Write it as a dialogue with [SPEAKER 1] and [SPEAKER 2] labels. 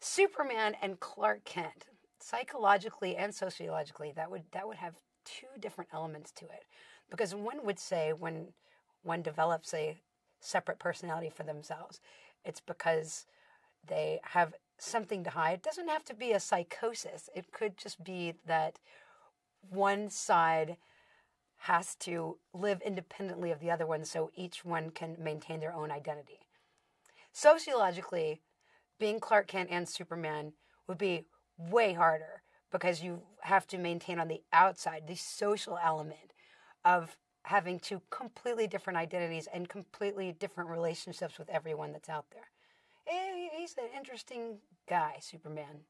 [SPEAKER 1] Superman and Clark Kent, psychologically and sociologically, that would that would have two different elements to it, because one would say when one develops a separate personality for themselves, it's because they have something to hide. It doesn't have to be a psychosis. It could just be that one side has to live independently of the other one so each one can maintain their own identity. Sociologically, being Clark Kent and Superman would be way harder because you have to maintain on the outside the social element of having two completely different identities and completely different relationships with everyone that's out there. Eh, he's an
[SPEAKER 2] interesting
[SPEAKER 1] guy, Superman.